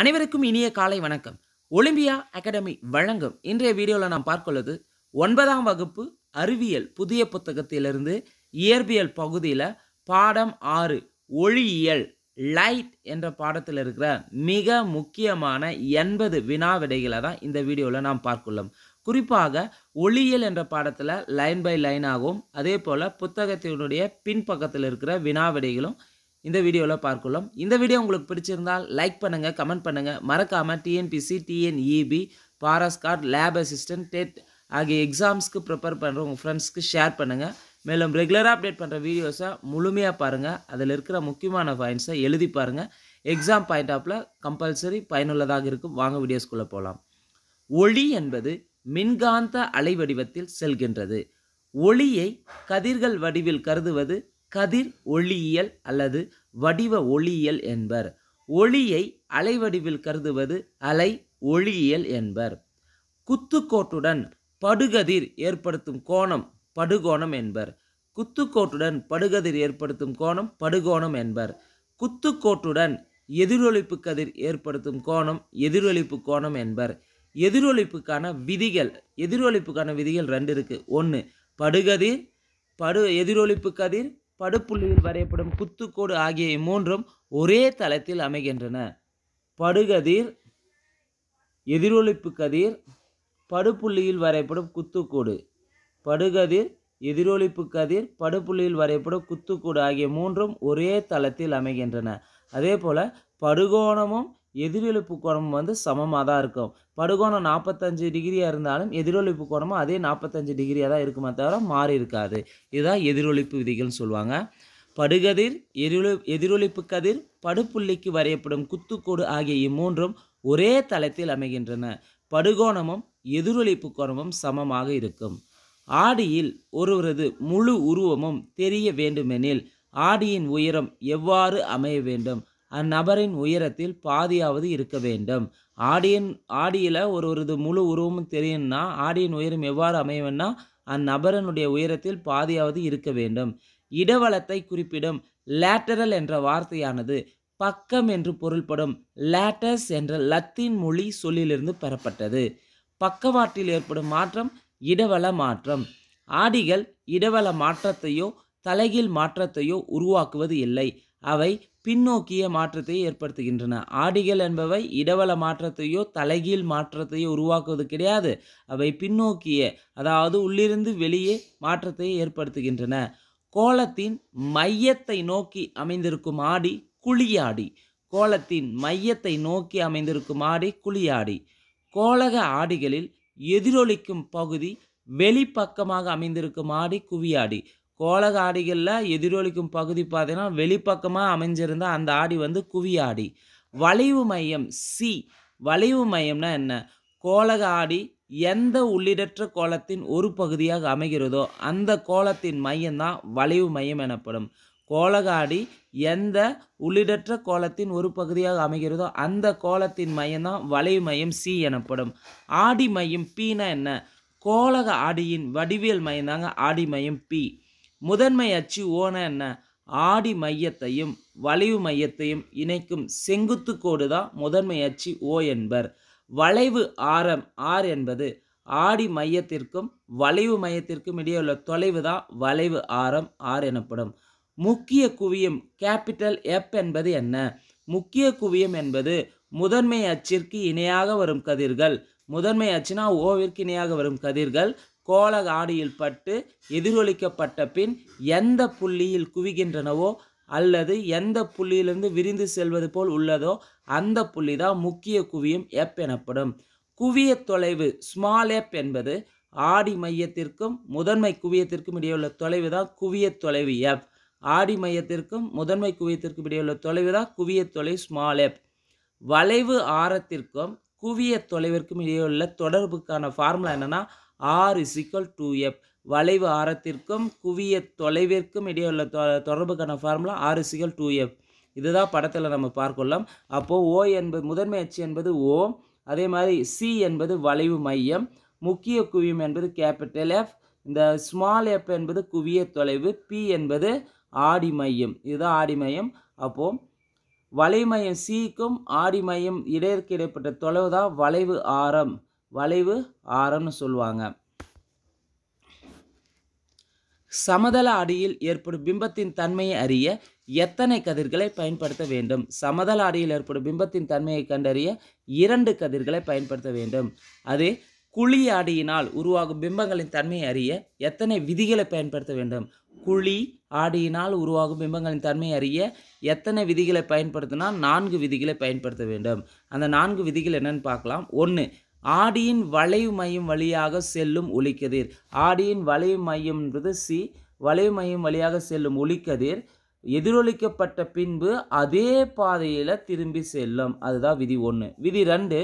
அனைவருக்கும் இனிய காலை வணக்கம் ஒலிம்பியா அகாடமி வழங்கும் இன்றைய வீடியோவில் நாம் பார்க்கொள்ளது ஒன்பதாம் வகுப்பு அறிவியல் புதிய புத்தகத்திலிருந்து இயற்பியல் பகுதியில் பாடம் ஆறு ஒளியியல் லைட் என்ற பாடத்தில் இருக்கிற மிக முக்கியமான எண்பது வினா விடைகளை தான் இந்த வீடியோவில் நாம் பார்க்கலாம் குறிப்பாக ஒளியியல் என்ற பாடத்தில் லைன் பை லைனாகவும் அதே போல் புத்தகத்தினுடைய பின்பக்கத்தில் இருக்கிற வினா விடைகளும் இந்த வீடியோவில் பார்க்கலாம் இந்த வீடியோ உங்களுக்கு பிடிச்சிருந்தால் லைக் பண்ணுங்கள் கமெண்ட் பண்ணுங்கள் மறக்காமல் டிஎன்பிசி டிஎன்இபி பாராஸ்கார்ட் லேப் அசிஸ்டன்ட் டெட் ஆகிய எக்ஸாம்ஸ்க்கு ப்ரிப்பேர் பண்ணுற உங்கள் ஃப்ரெண்ட்ஸ்க்கு ஷேர் பண்ணுங்கள் மேலும் ரெகுலராக அப்டேட் பண்ணுற வீடியோஸை முழுமையாக பாருங்கள் அதில் இருக்கிற முக்கியமான பாயிண்ட்ஸை எழுதி பாருங்கள் எக்ஸாம் பாயிண்ட் ஆப்பில் கம்பல்சரி பயனுள்ளதாக இருக்கும் வாங்க வீடியோஸ்குள்ளே போகலாம் ஒளி என்பது மின்காந்த அலை வடிவத்தில் செல்கின்றது ஒளியை கதிர்கள் வடிவில் கருதுவது கதிர் ஒளியியல் அல்லது வடிவ ஒளியியல் என்பர் ஒளியை அலைவடிவில் கருதுவது அலை ஒளியியல் என்பர் குத்துக்கோட்டுடன் படுகதிர் ஏற்படுத்தும் கோணம் படுகோணம் என்பர் குத்துக்கோட்டுடன் படுகதிர் ஏற்படுத்தும் கோணம் படுகோணம் என்பர் குத்துக்கோட்டுடன் எதிரொலிப்பு கதிர் ஏற்படுத்தும் கோணம் எதிரொலிப்பு கோணம் என்பர் எதிரொலிப்புக்கான விதிகள் எதிரொலிப்புக்கான விதிகள் ரெண்டு இருக்குது ஒன்று படுகதிர் படு எதிரொலிப்பு கதிர் படுப்புள்ளியில் வரையப்படும் குத்துக்கோடு ஆகிய மூன்றும் ஒரே தளத்தில் அமைகின்றன படுகதிர் எதிரொலிப்பு கதிர் படுப்புள்ளியில் வரையப்படும் குத்துக்கோடு படுகதிர் எதிரொலிப்பு கதிர் படுப்புள்ளியில் வரையப்படும் குத்துக்கூடு ஆகிய மூன்றும் ஒரே தளத்தில் அமைகின்றன அதே போல் படுகோணமும் எதிரொலிப்பு கோணமும் வந்து சமமாக தான் இருக்கும் படுகோணம் நாற்பத்தஞ்சு டிகிரியாக இருந்தாலும் எதிரொலிப்பு கோணமும் அதே நாற்பத்தஞ்சு டிகிரியாக தான் இருக்குமே தவிர மாறி இருக்காது இதுதான் எதிரொலிப்பு விதிகள்னு சொல்லுவாங்க படுகதிர் எதிரொலி எதிரொலிப்பு கதிர் படுப்புள்ளிக்கு வரையப்படும் குத்துக்கோடு ஆகிய இம்மூன்றும் ஒரே தளத்தில் அமைகின்றன படுகோணமும் எதிரொலிப்பு கோணமும் சமமாக இருக்கும் ஆடியில் ஒருவரது முழு உருவமும் தெரிய வேண்டுமெனில் ஆடியின் உயரம் எவ்வாறு அமைய வேண்டும் அந்நபரின் உயரத்தில் பாதியாவது இருக்க வேண்டும் ஆடியன் ஆடியில் ஒரு இது முழு உருவமும் தெரியும்னா ஆடியின் உயரம் எவ்வாறு அமையும்னா அந்நபரனுடைய உயரத்தில் பாதியாவது இருக்க வேண்டும் இடவளத்தை குறிப்பிடும் லேட்டரல் என்ற வார்த்தையானது பக்கம் என்று பொருள்படும் லேட்டஸ் என்ற லத்தீன் மொழி சொல்லிலிருந்து பெறப்பட்டது பக்கவாட்டில் ஏற்படும் மாற்றம் இடவள மாற்றம் ஆடிகள் இடவள மாற்றத்தையோ தலைகீழ் மாற்றத்தையோ உருவாக்குவது இல்லை அவை பின்னோக்கிய மாற்றத்தை ஏற்படுத்துகின்றன ஆடிகள் என்பவை இடவள மாற்றத்தையோ தலைகீழ் மாற்றத்தையோ உருவாக்குவது கிடையாது அவை பின்னோக்கிய அதாவது உள்ளிருந்து வெளியே மாற்றத்தை ஏற்படுத்துகின்றன கோலத்தின் மையத்தை நோக்கி அமைந்திருக்கும் ஆடி குழியாடி கோலத்தின் மையத்தை நோக்கி அமைந்திருக்கும் ஆடி குழியாடி கோலக ஆடிகளில் எதிரொலிக்கும் பகுதி வெளிப்பக்கமாக அமைந்திருக்கும் ஆடி குவியாடி கோலகாடிகளில் எதிரொலிக்கும் பகுதி பார்த்தீங்கன்னா வெளிப்பக்கமாக அமைஞ்சிருந்த அந்த ஆடி வந்து குவியாடி வளைவு மையம் சி வளைவு மையம்னா என்ன கோலக ஆடி எந்த உள்ளிடற்ற கோலத்தின் ஒரு பகுதியாக அமைகிறதோ அந்த கோலத்தின் மையம்தான் வளைவு மையம் எனப்படும் கோலகாடி எந்த உள்ளிடற்ற கோலத்தின் ஒரு பகுதியாக அமைகிறதோ அந்த கோலத்தின் மையம்தான் வளைவு மையம் சி எனப்படும் ஆடி மையம் பின்னா என்ன கோலக ஆடியின் வடிவியல் மையம் தாங்க ஆடி மையம் பி முதன்மை அச்சு ஓன என்ன ஆடி மையத்தையும் வளைவு மையத்தையும் இணைக்கும் செங்குத்து கோடு தான் முதன்மை அச்சு ஓ என்பர் வளைவு ஆரம் ஆர் என்பது ஆடி மையத்திற்கும் வளைவு மையத்திற்கும் இடையே உள்ள தொலைவு தான் வளைவு ஆரம் ஆர் எனப்படும் முக்கிய குவியம் கேபிட்டல் எப் என்பது என்ன முக்கிய குவியம் என்பது முதன்மை அச்சிற்கு இணையாக வரும் கதிர்கள் முதன்மை அச்சுனா ஓவிற்கிணையாக வரும் கதிர்கள் கோள ஆடியில் பட்டு எதிரொலிக்கப்பட்ட பின் எந்த புள்ளியில் குவிகின்றனவோ அல்லது எந்த புள்ளியிலிருந்து விரிந்து செல்வது போல் உள்ளதோ அந்த புள்ளி தான் முக்கிய குவியும் எப் எனப்படும் குவிய தொலைவு ஸ்மால் எப் என்பது ஆடி மையத்திற்கும் முதன்மை குவியத்திற்கும் இடையே உள்ள தொலைவு தான் குவிய தொலைவு எப் ஆடி மையத்திற்கும் முதன்மை குவியத்திற்கும் இடையே உள்ள தொலைவு தான் குவிய தொலை ஸ்மால் எப் வளைவு ஆரத்திற்கும் குவிய தொலைவிற்கும் இடையுள்ள தொடர்புக்கான ஃபார்முலா என்னென்னா ஆர் இசிக்கல் டூ எஃப் வளைவு ஆரத்திற்கும் குவிய தொலைவிற்கும் இடையுள்ள தொடர்புக்கான formula R is equal to F இதுதான் படத்தில் நம்ம பார்க்கலாம் அப்போது ஓ என்பது முதன்மை அச்சு என்பது ஓ அதே மாதிரி சி என்பது வளைவு மையம் முக்கிய குவியம் என்பது கேபிட்டல் எஃப் இந்த ஸ்மால் எஃப் என்பது குவிய தொலைவு பி என்பது ஆடி மையம் இதுதான் ஆடி மையம் அப்போது சீக்கும் சிக்கும் ஆடிமையம் இடையிற்கு இடைப்பட்ட தொலைவு தான் வளைவு ஆரம் வளைவு ஆரம்னு சொல்லுவாங்க சமதள அடியில் ஏற்படும் பிம்பத்தின் தன்மையை அறிய எத்தனை கதிர்களை பயன்படுத்த வேண்டும் சமதள அடியில் ஏற்படும் பிம்பத்தின் தன்மையை கண்டறிய இரண்டு கதிர்களை பயன்படுத்த வேண்டும் அது குழி ஆடியினால் உருவாகும் பிம்பங்களின் தன்மையை அறிய எத்தனை விதிகளை பயன்படுத்த வேண்டும் குழி ஆடியினால் உருவாகும் பிம்பங்களின் தன்மையை அறிய எத்தனை விதிகளை பயன்படுத்தினால் நான்கு விதிகளை பயன்படுத்த வேண்டும் அந்த நான்கு விதிகள் என்னென்னு பார்க்கலாம் ஒன்று ஆடியின் வளைவு மையம் வழியாக செல்லும் ஒளிக்கதிர் ஆடியின் வளைவு மையம் என்பது சி வளைவு மையம் வழியாக செல்லும் ஒளிக்கதிர் எதிரொலிக்கப்பட்ட பின்பு அதே பாதையில் திரும்பி செல்லும் அதுதான் விதி ஒன்று விதி ரெண்டு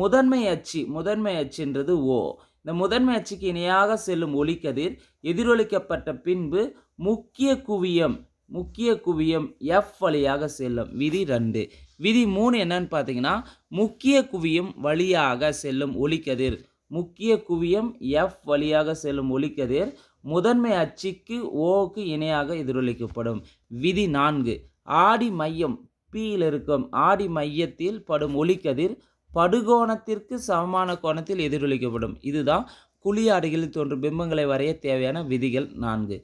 முதன்மை அச்சு முதன்மை அச்சுன்றது ஓ இந்த முதன்மை அச்சுக்கு இணையாக செல்லும் ஒளிக்கதிர் எதிரொலிக்கப்பட்ட பின்பு முக்கிய குவியம் முக்கிய குவியம் எஃப் வழியாக செல்லும் விதி ரெண்டு விதி மூணு என்னன்னு பார்த்தீங்கன்னா முக்கிய குவியம் வழியாக செல்லும் ஒளிக்கதிர் முக்கிய குவியம் எஃப் வழியாக செல்லும் ஒளிக்கதிர் முதன்மை அச்சுக்கு ஓக்கு இணையாக எதிரொலிக்கப்படும் விதி நான்கு ஆடி மையம் பியில் இருக்கும் ஆடி மையத்தில் படும் ஒளிக்கதிர் படுகோணத்திற்கு சமமான கோணத்தில் எதிரொலிக்கப்படும் இதுதான் குழி ஆடைகளில் தோன்றும் பிம்பங்களை வரைய தேவையான விதிகள் நான்கு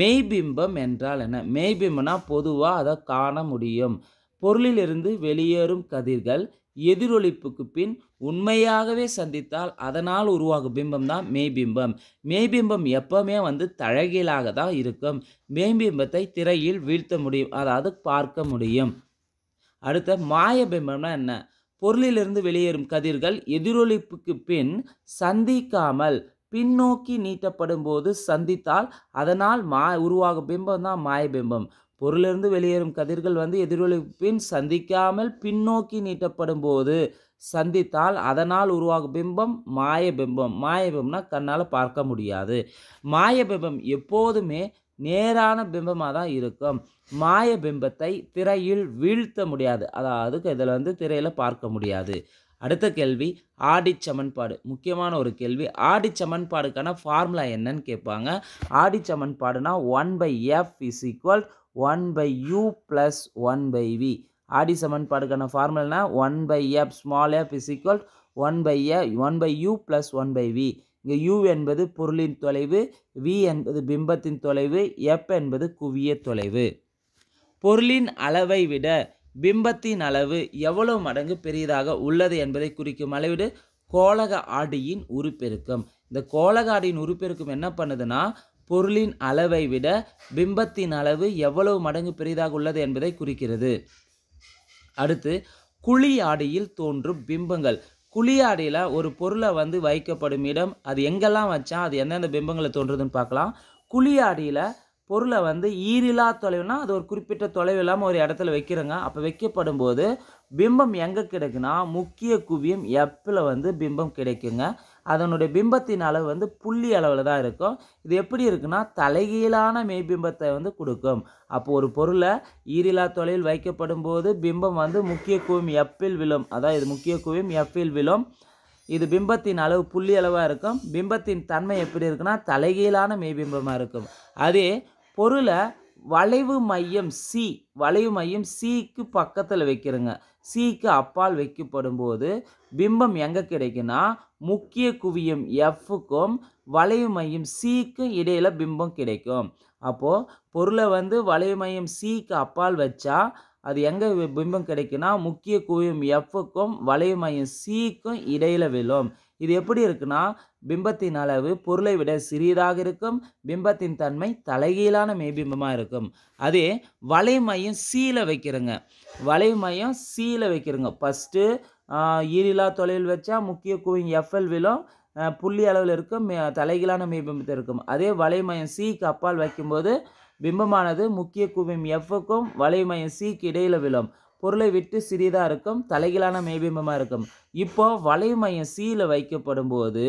மெய்பிம்பம் என்றால் என்ன மெய்பிம்பம்னா பொதுவாக அதை காண முடியும் பொருளிலிருந்து வெளியேறும் கதிர்கள் எதிரொலிப்புக்கு பின் உண்மையாகவே சந்தித்தால் அதனால் உருவாகும் பிம்பம் தான் மெய்பிம்பம் மெய்பிம்பம் எப்பவுமே வந்து தழகிலாக தான் இருக்கும் மெய்பிம்பத்தை திரையில் வீழ்த்த முடியும் அதாவது பார்க்க முடியும் அடுத்த மாய பிம்பம்னா என்ன பொருளிலிருந்து வெளியேறும் கதிர்கள் எதிரொலிப்புக்கு பின் சந்திக்காமல் பின்னோக்கி நீட்டப்படும் போது சந்தித்தால் அதனால் மா உருவாகும் பிம்பம் தான் மாயபிம்பம் பொருளிலிருந்து வெளியேறும் கதிர்கள் வந்து எதிரொலிப்பு பின் சந்திக்காமல் பின்னோக்கி நீட்டப்படும் போது சந்தித்தால் அதனால் உருவாகும் பிம்பம் மாய பிம்பம் மாய பிம்பம்னா கண்ணால் பார்க்க முடியாது மாய பிம்பம் எப்போதுமே நேரான பிம்பமாக தான் இருக்கும் மாய பிம்பத்தை திரையில் வீழ்த்த முடியாது அதாவது இதில் வந்து திரையில் பார்க்க முடியாது அடுத்த கேள்வி ஆடி சமன்பாடு முக்கியமான ஒரு கேள்வி ஆடி சமன்பாடுக்கான ஃபார்முலா என்னன்னு கேட்பாங்க ஆடி சமன்பாடுனா one by F is equal one by U plus one by V ஆடி சமன்பாடுக்கான ஃபார்முலானா one by F small F is equal one by a one by U plus one by V இங்கே யூ என்பது பொருளின் தொலைவு வி என்பது பிம்பத்தின் தொலைவு எப் என்பது குவிய தொலைவு பொருளின் அளவை விட பிம்பத்தின் அளவு எவ்வளவு மடங்கு பெரியதாக உள்ளது என்பதை குறிக்கும் அளவீடு கோலக ஆடியின் உருப்பெருக்கம் இந்த கோலக ஆடியின் உருப்பெருக்கம் என்ன பண்ணுதுன்னா பொருளின் அளவை விட பிம்பத்தின் அளவு எவ்வளவு மடங்கு பெரிதாக உள்ளது என்பதை குறிக்கிறது அடுத்து குழி ஆடியில் தோன்றும் பிம்பங்கள் குழியாடியில் ஒரு பொருளை வந்து வைக்கப்படும் இடம் அது எங்கெல்லாம் வச்சா அது எந்தெந்த பிம்பங்களை தோன்றுதுன்னு பார்க்கலாம் குழியாடியில் பொருளை வந்து ஈரிலா தொலைவுனா அது ஒரு குறிப்பிட்ட தொலைவு இல்லாமல் ஒரு இடத்துல வைக்கிறோங்க அப்போ வைக்கப்படும் போது பிம்பம் எங்கே கிடைக்குன்னா முக்கிய குவியம் எப்பில் வந்து பிம்பம் கிடைக்குங்க அதனுடைய பிம்பத்தின் அளவு வந்து புள்ளி அளவில் தான் இருக்கும் இது எப்படி இருக்குன்னா தலைகீழான மெய்பிம்பத்தை வந்து கொடுக்கும் அப்போ ஒரு பொருளை ஈரிலா தொலைவில் வைக்கப்படும் போது பிம்பம் வந்து முக்கிய குவியம் எப்பில் விழும் அதான் இது முக்கிய குவியம் எப்பில் விழும் இது பிம்பத்தின் அளவு புள்ளி அளவாக இருக்கும் பிம்பத்தின் தன்மை எப்படி இருக்குன்னா தலைகீழான மெய்பிம்பமாக இருக்கும் அதே பொருளை வளைவு மையம் சி வளைவு மையம் சிக்கு பக்கத்தில் வைக்கிறங்க சிக்கு அப்பால் வைக்கப்படும் போது பிம்பம் எங்கே கிடைக்குன்னா முக்கிய குவியம் எஃப்புக்கும் வளைவு மையம் சிக்கும் இடையில் பிம்பம் கிடைக்கும் அப்போது பொருளை வந்து வளைவு மையம் சிக்கு அப்பால் வச்சா அது எங்கே பிம்பம் கிடைக்குன்னா முக்கிய குவியம் எஃப்புக்கும் வளைவு மையம் சிக்கும் இடையில் விழும் இது எப்படி இருக்குன்னா பிம்பத்தின் அளவு பொருளை விட சிறியதாக இருக்கும் பிம்பத்தின் தன்மை தலைகீழான மெய்பிம்பமாக இருக்கும் அதே வலைமையும் சீல வைக்கிறங்க வலைமையும் சீல வைக்கிறங்க ஃபஸ்ட்டு ஈரிலா தொலைவில் வச்சா முக்கிய குவிங் எஃப்எல் விலும் புள்ளி அளவில் இருக்கும் தலைகீழான மெய்பிம்பத்தில் இருக்கும் அதே வலைமயம் சீக்கு அப்பால் வைக்கும்போது பிம்பமானது முக்கிய குவிம் எஃப்க்கும் வலைமயம் சீக்கு இடையில் விழும் பொருளை விட்டு சிறிதாக இருக்கும் தலைகளான மேபிம்பமாக இருக்கும் இப்போ வலைமையம் சீல வைக்கப்படும் போது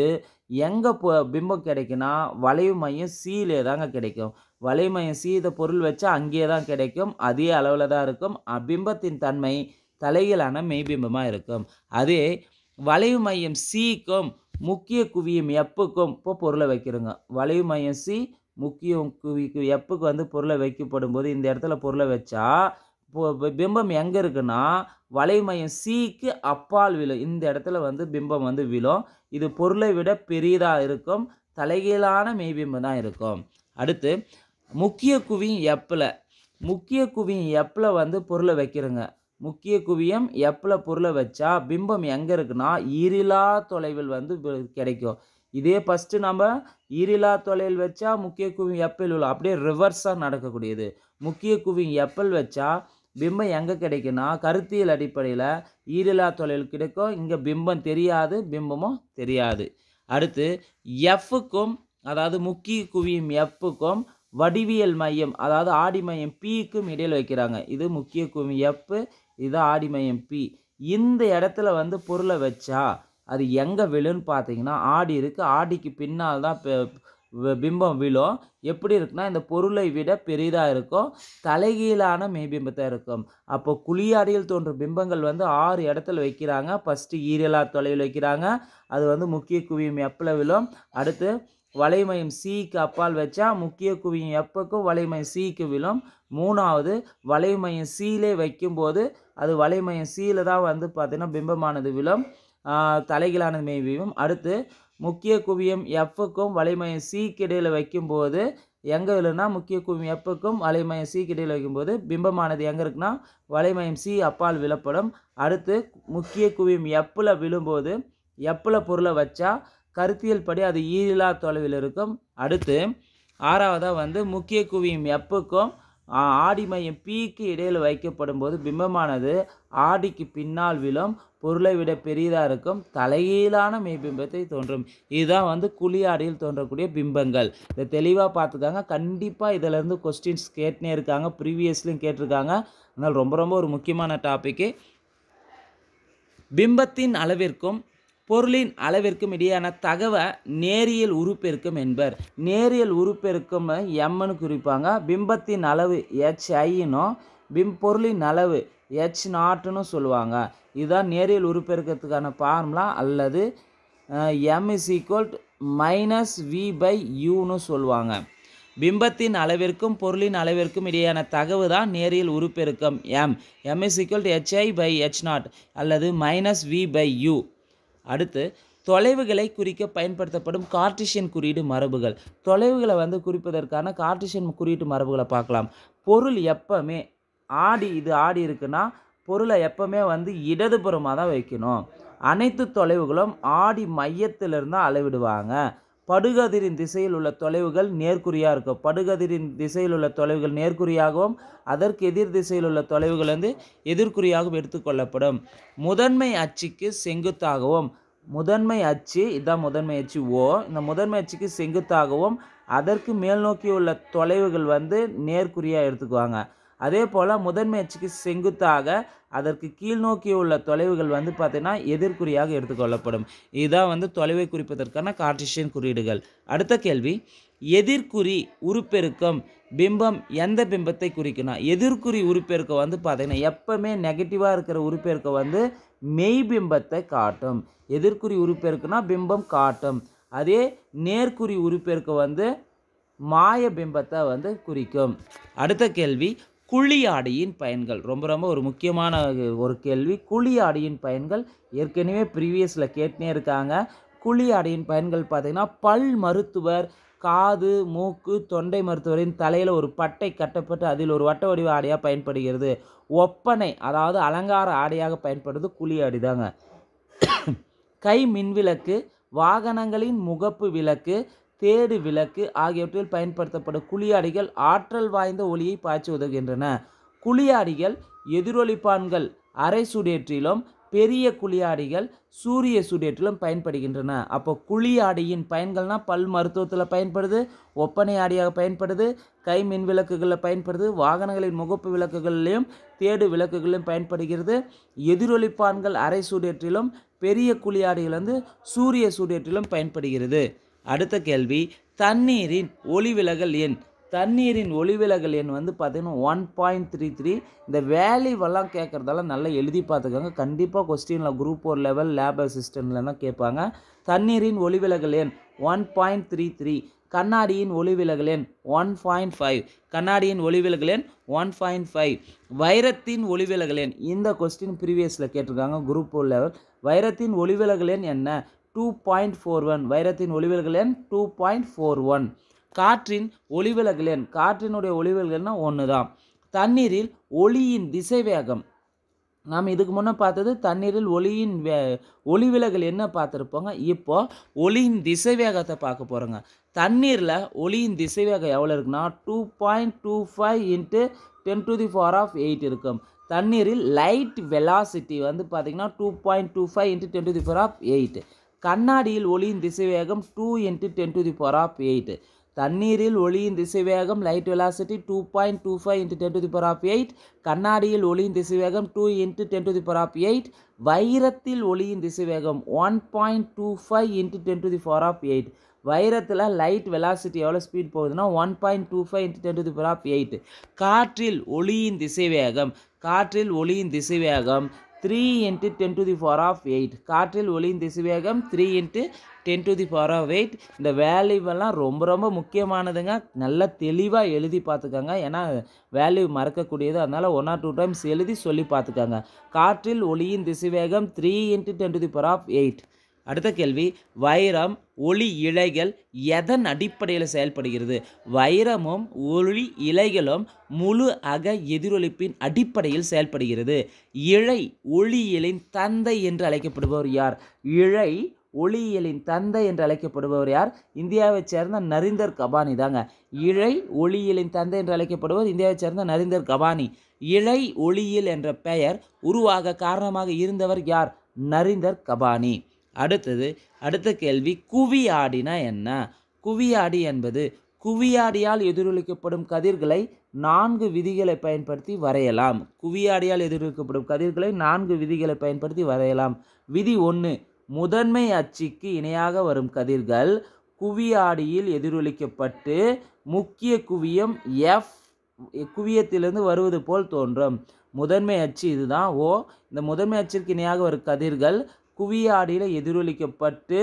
எங்கே போ பிம்பம் கிடைக்குன்னா வளைவு மையம் சீலே தாங்க கிடைக்கும் வளைவு மையம் சீத பொருள் வச்சா அங்கேயே தான் கிடைக்கும் அதே அளவில் தான் இருக்கும் அப்பிம்பத்தின் தன்மை தலைகளான மெய்பிம்பமாக இருக்கும் அதே வளைவு மையம் சீக்கும் முக்கிய குவியும் எப்புக்கும் இப்போ பொருளை வைக்கிறோங்க வளைவு மையம் சி முக்கிய குவிக்கு எப்புக்கு வந்து பொருளை வைக்கப்படும் போது இந்த இடத்துல பொருளை வச்சா பிம்பம் எங்கே இருக்குன்னா வளைவு மையம் சிக்கு அப்பால் விழும் இந்த இடத்துல வந்து பிம்பம் வந்து விழும் இது பொருளை விட பெரியதாக இருக்கும் தலைகீழான மெய்பிம்பு தான் இருக்கும் அடுத்து முக்கிய குவியும் எப்பில் முக்கிய குவியும் எப்பில் வந்து பொருளை வைக்கிறோங்க முக்கிய குவியம் எப்பில் பொருளை வச்சா பிம்பம் எங்கே இருக்குன்னா ஈரிலா தொலைவில் வந்து கிடைக்கும் இதே ஃபஸ்ட்டு நம்ம ஈரிலா தொலைவில் வச்சா முக்கிய குவியம் எப்பில் உள்ள அப்படியே ரிவர்ஸாக நடக்கக்கூடியது முக்கிய குவியம் எப்பில் வச்சா பிம்பம் எங்கே கிடைக்குன்னா கருத்தியல் அடிப்படையில் ஈரிலா தொலைவில் கிடைக்கும் இங்கே பிம்பம் தெரியாது பிம்பமும் தெரியாது அடுத்து எஃப்புக்கும் அதாவது முக்கிய குவியும் எஃப்புக்கும் வடிவியல் மையம் அதாவது ஆடி மையம் பிக்கும் இடையில் வைக்கிறாங்க இது முக்கிய குவி எஃப்பு இது ஆடி மையம் பி இந்த இடத்துல வந்து பொருளை வச்சா அது எங்கே விழுன்னு பார்த்தீங்கன்னா ஆடி இருக்குது ஆடிக்கு பின்னால் தான் பிம்பம் விழும் எப்படி இருக்குன்னா இந்த பொருளை விட பெரிதாக இருக்கும் தலைகீழான மெய்பிம்பத்தை இருக்கும் அப்போ குழியாடியில் தோன்றும் பிம்பங்கள் வந்து ஆறு இடத்துல வைக்கிறாங்க ஃபஸ்ட்டு ஈரலா தொலைவில் வைக்கிறாங்க அது வந்து முக்கிய குவியும் எப்பில் விழும் அடுத்து வலைமயம் சீக்கு அப்பால் வச்சா முக்கிய குவியும் எப்போக்கும் வலைமயம் சீக்கு விழும் மூணாவது வலைமயம் சீலே வைக்கும்போது அது வலைமயம் சீல தான் வந்து பார்த்திங்கன்னா பிம்பமானது விழும் தலைகீழானது மெய்பிம்பம் அடுத்து முக்கிய குவியம் எஃப்புக்கும் வலைமையம் சி இடையில் வைக்கும்போது எங்கே இல்லைன்னா முக்கிய குவியம் எஃப்புக்கும் வலைமையம் சி இடையில் வைக்கும்போது பிம்பமானது எங்கே இருக்குன்னா வலைமையம் சி அப்பால் விழப்படும் அடுத்து முக்கிய குவியம் எப்பில் விழும்போது எப்பில் பொருளை வச்சா கருத்தியல் படி அது ஈரிலா தொலைவில் இருக்கும் அடுத்து ஆறாவதாக வந்து முக்கிய குவியம் எப்புக்கும் ஆடி மையம் பீக்கு இடையில் வைக்கப்படும் போது பிம்பமானது ஆடிக்கு பின்னால் விழும் பொருளை விட பெரியதாக இருக்கும் தலைகீழான மெய்பிம்பத்தை தோன்றும் இதுதான் வந்து குழி ஆடியில் தோன்றக்கூடிய பிம்பங்கள் இதை தெளிவாக பார்த்துக்காங்க கண்டிப்பாக இதிலேருந்து கொஸ்டின்ஸ் கேட்டுனே இருக்காங்க ப்ரீவியஸ்லையும் கேட்டிருக்காங்க அதனால் ரொம்ப ரொம்ப ஒரு முக்கியமான டாப்பிக்கு பிம்பத்தின் அளவிற்கும் பொருளின் அளவிற்கும் இடையான தகவ நேரியல் உருப்பெருக்கம் என்பர் நேரியல் உறுப்பெருக்கம் எம்னு குறிப்பாங்க பிம்பத்தின் அளவு ஹெச் ஐயினும் பிம் பொருளின் அளவு ஹெச் நாட்டுன்னு சொல்லுவாங்க இதுதான் நேரியல் உறுப்பெருக்கத்துக்கான ஃபார்முலா அல்லது M is equal minus V by யூன்னு சொல்லுவாங்க பிம்பத்தின் அளவிற்கும் பொருளின் அளவிற்கும் இடையான தகவு தான் நேரியல் உருப்பெருக்கம் M M is equal to H I by H naught அல்லது மைனஸ் வி பை யூ அடுத்து தொலைவுகளை குறிக்க பயன்படுத்தப்படும் கார்டிஷியன் குறியீடு மரபுகள் தொலைவுகளை வந்து குறிப்பதற்கான கார்டிஷியன் குறியீட்டு மரபுகளை பார்க்கலாம் பொருள் எப்பவுமே ஆடி இது ஆடி இருக்குன்னா பொருளை எப்பவுமே வந்து இடதுபுறமாக தான் வைக்கணும் அனைத்து தொலைவுகளும் ஆடி மையத்திலிருந்து அளவிடுவாங்க படுகதிரின் திசையில் உள்ள தொலைவுகள் நேர்குறியாக இருக்கும் படுகதிரின் திசையில் உள்ள தொலைவுகள் நேர்குறியாகவும் அதற்கு எதிர் திசையில் உள்ள தொலைவுகள் வந்து எதிர்குறியாகவும் எடுத்துக்கொள்ளப்படும் முதன்மை அச்சுக்கு செங்குத்தாகவும் முதன்மை அச்சு இதுதான் முதன்மை அச்சு ஓ இந்த முதன்மை அச்சுக்கு செங்குத்தாகவும் அதற்கு மேல் நோக்கி உள்ள தொலைவுகள் வந்து நேர்குறியாக எடுத்துக்குவாங்க அதே போல் முதன்மை அச்சுக்கு செங்குத்தாக அதற்கு கீழ் உள்ள தொலைவுகள் வந்து பார்த்திங்கன்னா எதிர்குறியாக எடுத்துக்கொள்ளப்படும் இதுதான் வந்து தொலைவை குறிப்பதற்கான கார்டிஷியன் குறியீடுகள் அடுத்த கேள்வி எதிர்குறி உருப்பெருக்கம் பிம்பம் எந்த பிம்பத்தை குறிக்கணும் எதிர்குறி உறுப்பெருக்கம் வந்து பார்த்திங்கன்னா எப்போவுமே நெகட்டிவாக இருக்கிற உறுப்பெருக்கம் வந்து மெய் பிம்பத்தை காட்டும் எதிர்குறி உறுப்பெருக்குனா பிம்பம் காட்டும் அதே நேர்குறி உறுப்பெருக்க வந்து மாய பிம்பத்தை வந்து குறிக்கும் அடுத்த கேள்வி குழியாடியின் பயன்கள் ரொம்ப ரொம்ப ஒரு முக்கியமான ஒரு கேள்வி குழியாடியின் பயன்கள் ஏற்கனவே ப்ரீவியஸில் கேட்டுனே இருக்காங்க குழியாடியின் பயன்கள் பார்த்திங்கன்னா பல் மருத்துவர் காது மூக்கு தொண்டை மருத்துவரின் தலையில் ஒரு பட்டை கட்டப்பட்டு அதில் ஒரு வட்ட வடிவ ஆடையாக பயன்படுகிறது ஒப்பனை அதாவது அலங்கார ஆடையாக பயன்படுது குழியாடி தாங்க கை மின்விளக்கு வாகனங்களின் முகப்பு விளக்கு தேடு விளக்கு ஆகியவற்றில் பயன்படுத்தப்படும் குளியாடிகள் ஆற்றல் வாய்ந்த ஒளியை பாய்ச்சி உதவுகின்றன குளியாடிகள் எதிரொலிப்பான்கள் அரை சுடேற்றிலும் பெரிய குளியாடிகள் சூரிய சுடேற்றிலும் பயன்படுகின்றன அப்போ குளியாடியின் பயன்கள்னால் பல் மருத்துவத்தில் பயன்படுது ஒப்பனை ஆடியாக பயன்படுது கை மின் விளக்குகளில் பயன்படுது வாகனங்களின் முகப்பு விளக்குகளிலையும் தேடு விளக்குகளிலும் பயன்படுகிறது எதிரொலிப்பான்கள் அரை சுடேற்றிலும் பெரிய குளியாடிகள் வந்து சூரிய சுடேற்றிலும் பயன்படுகிறது அடுத்த கேள்வி தண்ணீரின் ஒளிவிலகல் எண் தண்ணீரின் ஒளிவிலகல் எண் வந்து பார்த்திங்கன்னா ஒன் பாயிண்ட் த்ரீ த்ரீ இந்த வேல்யூவெல்லாம் கேட்குறதால நல்லா எழுதி பார்த்துக்கோங்க கண்டிப்பாக கொஸ்டினில் குரூப் ஒரு லெவல் லேப் அசிஸ்டன்ட்ல தான் கேட்பாங்க தண்ணீரின் ஒளிவிலகல் எண் ஒன் பாயிண்ட் த்ரீ த்ரீ கண்ணாடியின் ஒளிவிலகல் எண் ஒன் பாயிண்ட் ஃபைவ் கண்ணாடியின் ஒளிவிலகல் எண் ஒன் பாயிண்ட் ஃபைவ் வைரத்தின் ஒளிவிலகல் எண் இந்த கொஸ்டின் ப்ரீவியஸில் கேட்டிருக்காங்க குரூப் லெவல் வைரத்தின் ஒளிவிலகல் எண் என்ன டூ பாயிண்ட் ஃபோர் ஒன் வைரத்தின் ஒளிவிலகல் எண் டூ பாயிண்ட் ஃபோர் ஒன் காற்றின் ஒளிவிலகல் எண் காற்றினுடைய ஒளிவிலகல்னா ஒன்று தான் தண்ணீரில் ஒளியின் திசைவேகம் நாம் இதுக்கு முன்னே பார்த்தது தண்ணீரில் ஒளியின் வே ஒளிவிலகல் என்ன பார்த்துருப்போங்க இப்போ ஒளியின் திசைவேகத்தை பார்க்க போகிறோங்க தண்ணீரில் ஒளியின் திசைவேகம் எவ்வளோ இருக்குன்னா two point two five into ten to the four of eight இருக்கும் தண்ணீரில் லைட் வெலாசிட்டி வந்து பார்த்திங்கன்னா two point two five into ten to the four of eight கண்ணாடியில் ஒளியின் திசைவேகம் two into ten to the power of eight தண்ணீரில் ஒளியின் திசைவேகம் light velocity two point two five into ten to the power of eight கண்ணாடியில் ஒளியின் திசைவேகம் two into ten to the power of eight வைரத்தில் ஒளியின் திசைவேகம் one point two five into ten to the power of eight வைரத்தில் light velocity எவ்வளோ speed போகுதுன்னா one point two five into ten to the power of eight காற்றில் ஒளியின் திசைவேகம் காற்றில் ஒளியின் திசைவேகம் three into ten to the power of eight காற்றில் ஒளியின் திசைவேகம் three into ten to the power of eight இந்த வேல்யூவெல்லாம் ரொம்ப ரொம்ப முக்கியமானதுங்க நல்லா தெளிவாக எழுதி பார்த்துக்கோங்க ஏன்னா வேல்யூ மறக்கக்கூடியது அதனால் ஒன் ஆர் டூ டைம்ஸ் எழுதி சொல்லி பார்த்துக்கோங்க காற்றில் ஒளியின் திசைவேகம் three into ten to the power of eight அடுத்த கேள்வி வைரம் ஒளி இழைகள் எதன் அடிப்படையில் செயல்படுகிறது வைரமும் ஒளி இழைகளும் முழு அக எதிரொலிப்பின் அடிப்படையில் செயல்படுகிறது இழை ஒளியியலின் தந்தை என்று அழைக்கப்படுபவர் யார் இழை ஒளியியலின் தந்தை என்று அழைக்கப்படுபவர் யார் இந்தியாவைச் சேர்ந்த நரிந்தர் கபானி தாங்க இழை ஒளியியலின் தந்தை என்று அழைக்கப்படுவர் இந்தியாவைச் சேர்ந்த நரிந்தர் கபானி இழை ஒளியியல் என்ற பெயர் உருவாக காரணமாக இருந்தவர் யார் நரிந்தர் கபானி அடுத்தது அடுத்த கேள்வி குவியாடினா என்ன குவியாடி என்பது குவியாடியால் எதிரொலிக்கப்படும் கதிர்களை நான்கு விதிகளை பயன்படுத்தி வரையலாம் குவியாடியால் எதிரொலிக்கப்படும் கதிர்களை நான்கு விதிகளை பயன்படுத்தி வரையலாம் விதி ஒன்று முதன்மை அச்சுக்கு இணையாக வரும் கதிர்கள் குவியாடியில் எதிரொலிக்கப்பட்டு முக்கிய குவியம் எஃப் குவியத்திலிருந்து வருவது போல் தோன்றும் முதன்மை அச்சு இதுதான் ஓ இந்த முதன்மை அச்சிற்கு இணையாக வரும் கதிர்கள் குவியாடியில் எதிரொலிக்கப்பட்டு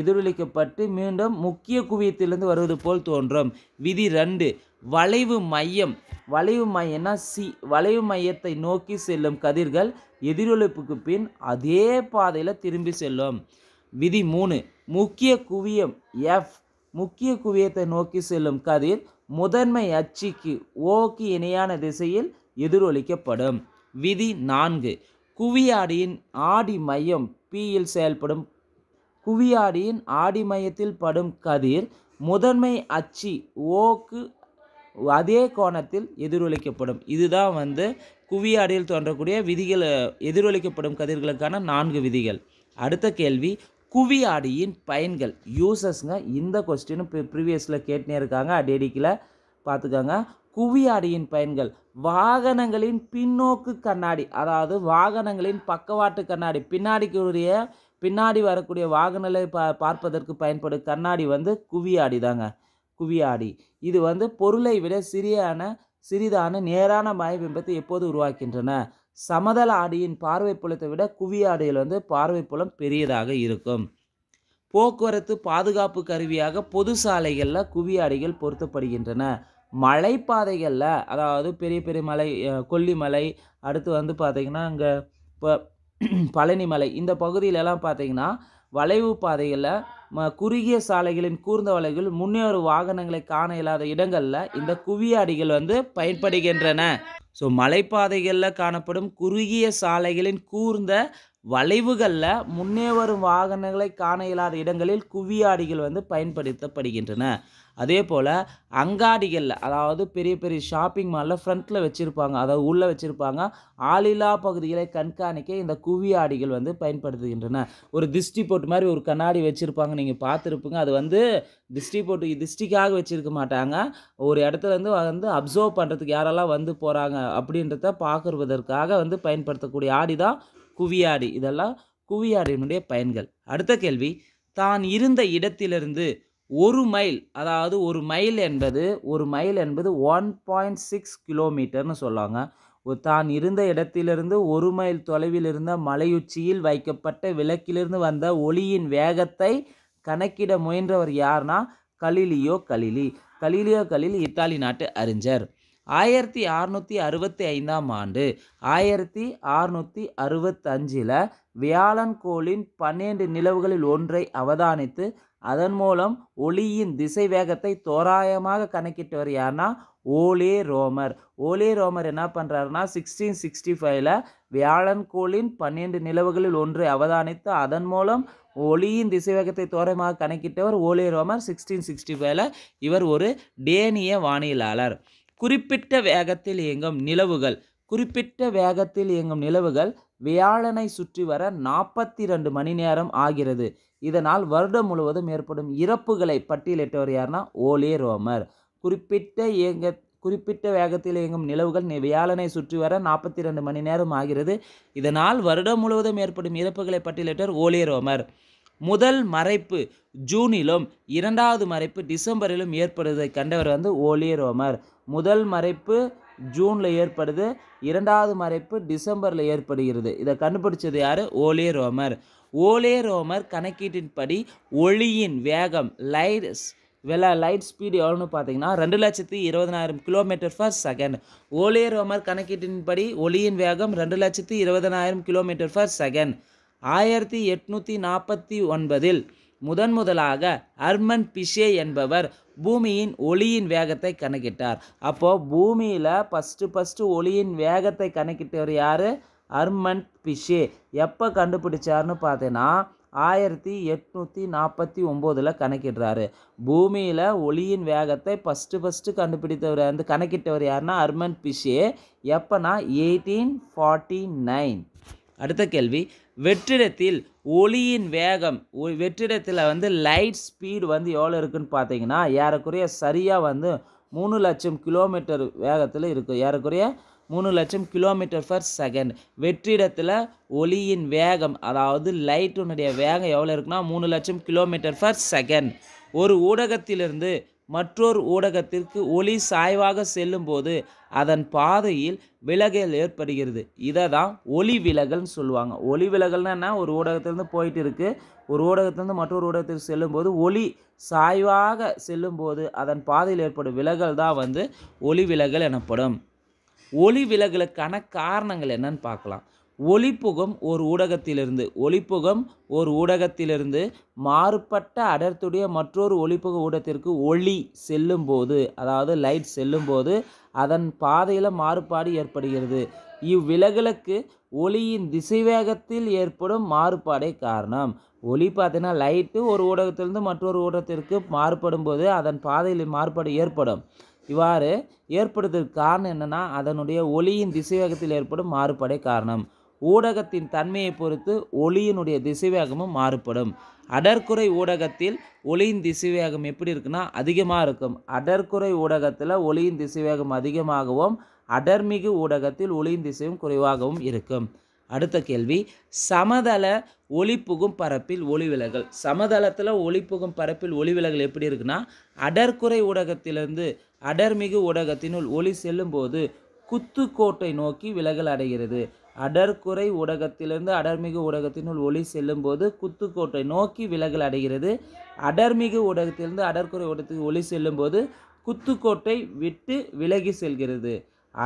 எதிரொலிக்கப்பட்டு மீண்டும் முக்கிய குவியத்திலிருந்து வருவது போல் தோன்றும் விதி ரெண்டு வளைவு மையம் வளைவு மையம்னா சி வளைவு மையத்தை நோக்கி செல்லும் கதிர்கள் எதிரொலிப்புக்கு பின் அதே பாதையில் திரும்பி செல்லும் விதி மூணு முக்கிய குவியம் எஃப் முக்கிய குவியத்தை நோக்கி செல்லும் கதிர் முதன்மை அச்சிக்கு ஓக்கு இணையான திசையில் எதிரொலிக்கப்படும் விதி நான்கு குவியாடியின் ஆடி மையம் பியில் செயல்படும் குவியாடியின் ஆடி மையத்தில் படும் கதிர் முதன்மை அச்சு ஓக்கு அதே கோணத்தில் எதிரொலிக்கப்படும் இதுதான் வந்து குவியாடியில் தோன்றக்கூடிய விதிகள் எதிரொலிக்கப்படும் கதிர்களுக்கான நான்கு விதிகள் அடுத்த கேள்வி குவியாடியின் பயன்கள் யூசஸ்ங்க இந்த கொஸ்டினும் ப்ரீவியஸில் கேட்டுனே இருக்காங்க அடிக்கல பார்த்துக்கோங்க குவியாடியின் பயன்கள் வாகனங்களின் பின்னோக்கு கண்ணாடி அதாவது வாகனங்களின் பக்கவாட்டு கண்ணாடி பின்னாடிக்குரிய பின்னாடி வரக்கூடிய வாகனங்களை பா பார்ப்பதற்கு பயன்படும் கண்ணாடி வந்து குவியாடி தாங்க குவியாடி இது வந்து பொருளை விட சிறியான சிறிதான நேரான மயபிம்பத்தை எப்போது உருவாக்கின்றன சமதள ஆடியின் பார்வை புலத்தை விட குவியாடியில் வந்து பார்வை புலம் பெரியதாக இருக்கும் போக்குவரத்து பாதுகாப்பு கருவியாக பொது சாலைகளில் குவியாடிகள் பொருத்தப்படுகின்றன மலைப்பாதைகளில் அதாவது பெரிய பெரிய மலை கொல்லிமலை அடுத்து வந்து பார்த்திங்கன்னா அங்கே இப்போ பழனி மலை இந்த பகுதியிலலாம் பார்த்திங்கன்னா வளைவு பாதைகளில் ம குறுகிய சாலைகளின் கூர்ந்த வளைவுகள் முன்னேறு வாகனங்களை காண இல்லாத இடங்களில் இந்த குவியாடிகள் வந்து பயன்படுகின்றன ஸோ மலைப்பாதைகளில் காணப்படும் குறுகிய சாலைகளின் கூர்ந்த வளைவுகளில் முன்னே வரும் வாகனங்களை காண இயலாத இடங்களில் குவியாடிகள் வந்து பயன்படுத்தப்படுகின்றன அதே போல் அங்காடிகளில் அதாவது பெரிய பெரிய ஷாப்பிங் மாலில் ஃப்ரண்ட்டில் வச்சுருப்பாங்க அதாவது உள்ளே வச்சுருப்பாங்க ஆளில்லா பகுதிகளை கண்காணிக்க இந்த குவியாடிகள் வந்து பயன்படுத்துகின்றன ஒரு திஷ்டி போட்டு மாதிரி ஒரு கண்ணாடி வச்சுருப்பாங்க நீங்கள் பார்த்துருப்பீங்க அது வந்து திஷ்டி போட்டு திஷ்டிக்காக வச்சுருக்க மாட்டாங்க ஒரு இடத்துல வந்து அப்சர்வ் பண்ணுறதுக்கு யாரெல்லாம் வந்து போகிறாங்க அப்படின்றத பார்க்குறதற்காக வந்து பயன்படுத்தக்கூடிய ஆடி தான் குவியாடி இதெல்லாம் குவியாடியினுடைய பயன்கள் அடுத்த கேள்வி தான் இருந்த இடத்திலிருந்து ஒரு மைல் அதாவது ஒரு மைல் என்பது ஒரு மைல் என்பது ஒன் பாயிண்ட் சிக்ஸ் கிலோமீட்டர்னு சொல்லுவாங்க தான் இருந்த இடத்திலிருந்து ஒரு மைல் தொலைவில் இருந்த மலையுச்சியில் வைக்கப்பட்ட விளக்கிலிருந்து வந்த ஒளியின் வேகத்தை கணக்கிட முயன்றவர் யார்னா Galileo Galilei Galileo Galilei Italy நாட்டு அறிஞர் ஆயிரத்தி அறுநூற்றி அறுபத்தி ஐந்தாம் ஆண்டு ஆயிரத்தி அறுநூற்றி அறுபத்தஞ்சில் கோளின் பன்னெண்டு நிலவுகளில் ஒன்றை அவதானித்து அதன் மூலம் ஒளியின் திசை வேகத்தை தோராயமாக கணக்கிட்டவர் யாருன்னா ஓலே ரோமர் ஓலே ரோமர் என்ன பண்ணுறாருன்னா சிக்ஸ்டீன் சிக்ஸ்டி ஃபைவ்ல வியாழன்கோளின் பன்னெண்டு நிலவுகளில் ஒன்றை அவதானித்து அதன் மூலம் ஒளியின் திசை வேகத்தை தோரமாக கணக்கிட்டவர் ஓலே ரோமர் சிக்ஸ்டீன் சிக்ஸ்டி ஃபைவ்ல இவர் ஒரு டேனிய வானியலாளர் குறிப்பிட்ட வேகத்தில் இயங்கும் நிலவுகள் குறிப்பிட்ட வேகத்தில் இயங்கும் நிலவுகள் வியாழனை சுற்றி வர நாற்பத்தி ரெண்டு மணி நேரம் ஆகிறது இதனால் வருடம் முழுவதும் ஏற்படும் இறப்புகளை பட்டியலிட்டவர் யார்னா ஓலே ரோமர் குறிப்பிட்ட இயங்க குறிப்பிட்ட வேகத்தில் இயங்கும் நிலவுகள் வியாழனை சுற்றி வர நாற்பத்தி ரெண்டு மணி நேரம் ஆகிறது இதனால் வருடம் முழுவதும் ஏற்படும் இறப்புகளை பட்டியலிட்டவர் ஓலே ரோமர் முதல் மறைப்பு ஜூனிலும் இரண்டாவது மறைப்பு டிசம்பரிலும் ஏற்படுவதை கண்டவர் வந்து ஓலே ரோமர் முதல் மறைப்பு ஜூனில் ஏற்படுது இரண்டாவது மறைப்பு டிசம்பரில் ஏற்படுகிறது இதை கண்டுபிடிச்சது யார் ஓலே ரோமர் ஓலே ரோமர் கணக்கீட்டின்படி ஒளியின் வேகம் லைட்ஸ் வில லைட் ஸ்பீடு எவ்வளோன்னு பார்த்தீங்கன்னா ரெண்டு லட்சத்தி இருபதனாயிரம் கிலோமீட்டர் ஃபர் செகண்ட் ஓலே ரோமர் கணக்கீட்டின்படி ஒளியின் வேகம் ரெண்டு லட்சத்தி இருபதனாயிரம் கிலோமீட்டர் ஃபர் செகண்ட் ஆயிரத்தி எட்நூற்றி நாற்பத்தி ஒன்பதில் முதன் முதலாக அர்மன் பிஷே என்பவர் பூமியின் ஒளியின் வேகத்தை கணக்கிட்டார் அப்போது பூமியில் ஃபஸ்ட்டு ஃபஸ்ட்டு ஒளியின் வேகத்தை கணக்கிட்டவர் யார் அர்மன் பிஷே எப்போ கண்டுபிடிச்சார்னு பார்த்தீங்கன்னா ஆயிரத்தி எட்நூற்றி நாற்பத்தி ஒம்போதில் கணக்கிடுறாரு பூமியில் ஒளியின் வேகத்தை ஃபஸ்ட்டு ஃபஸ்ட்டு கண்டுபிடித்தவர் வந்து கணக்கிட்டவர் யாருன்னா அர்மன் பிஷே எப்போனா எயிட்டீன் ஃபார்ட்டி நைன் அடுத்த கேள்வி வெற்றிடத்தில் ஒளியின் வேகம் வெற்றிடத்தில் வந்து லைட் ஸ்பீடு வந்து எவ்வளோ இருக்குதுன்னு பார்த்தீங்கன்னா ஏறக்குறைய சரியாக வந்து மூணு லட்சம் கிலோமீட்டர் வேகத்தில் இருக்குது ஏறக்குறைய மூணு லட்சம் கிலோமீட்டர் பர் செகண்ட் வெற்றிடத்தில் ஒளியின் வேகம் அதாவது லைட்டுனுடைய வேகம் எவ்வளோ இருக்குன்னா மூணு லட்சம் கிலோமீட்டர் பர் செகண்ட் ஒரு ஊடகத்திலிருந்து மற்றொரு ஊடகத்திற்கு ஒளி சாய்வாக செல்லும்போது அதன் பாதையில் விலகல் ஏற்படுகிறது இதை தான் ஒளி விலகல்னு சொல்லுவாங்க ஒளி விலகல்னா ஒரு ஊடகத்திலேருந்து போயிட்டு இருக்குது ஒரு ஊடகத்திலேருந்து மற்றொரு ஊடகத்திற்கு செல்லும்போது ஒளி சாய்வாக செல்லும்போது அதன் பாதையில் ஏற்படும் விலகல் தான் வந்து ஒளி விலகல் எனப்படும் ஒளி விலகலுக்கான காரணங்கள் என்னன்னு பார்க்கலாம் ஒளிப்புகம் ஒரு ஊடகத்திலிருந்து ஒளிப்புகம் ஒரு ஊடகத்திலிருந்து மாறுபட்ட அடர்த்துடைய மற்றொரு ஒளிப்புக ஊடகத்திற்கு ஒளி செல்லும்போது அதாவது லைட் செல்லும்போது அதன் பாதையில் மாறுபாடு ஏற்படுகிறது இவ்விலகலுக்கு ஒளியின் திசைவேகத்தில் ஏற்படும் மாறுபாடே காரணம் ஒளி பார்த்தீங்கன்னா லைட்டு ஒரு ஊடகத்திலிருந்து மற்றொரு ஊடகத்திற்கு மாறுபடும் போது அதன் பாதையில் மாறுபாடு ஏற்படும் இவ்வாறு ஏற்படுவதற்கு காரணம் என்னென்னா அதனுடைய ஒளியின் திசைவேகத்தில் ஏற்படும் மாறுபாடே காரணம் ஊடகத்தின் தன்மையை பொறுத்து ஒளியினுடைய திசைவேகமும் மாறுபடும் அடற்குறை ஊடகத்தில் ஒளியின் திசைவேகம் எப்படி இருக்குன்னா அதிகமாக இருக்கும் அடற்குறை ஊடகத்தில் ஒளியின் திசைவேகம் அதிகமாகவும் அடர்மிகு ஊடகத்தில் ஒளியின் திசையும் குறைவாகவும் இருக்கும் அடுத்த கேள்வி சமதள ஒளிப்புகும் பரப்பில் ஒளி விலகல் சமதளத்தில் ஒளிப்புகும் பரப்பில் ஒளி விலகல் எப்படி இருக்குன்னா அடற்குறை ஊடகத்திலிருந்து அடர்மிகு ஊடகத்தினுள் ஒளி செல்லும்போது குத்துக்கோட்டை நோக்கி விலகல் அடைகிறது அடர்குறை ஊடகத்திலிருந்து அடர்மிகு ஊடகத்தினுள் ஒளி செல்லும் போது குத்துக்கோட்டை நோக்கி விலகல் அடைகிறது அடர்மிகு ஊடகத்திலிருந்து அடர்குறை ஊடகத்துக்கு ஒளி செல்லும் போது குத்துக்கோட்டை விட்டு விலகி செல்கிறது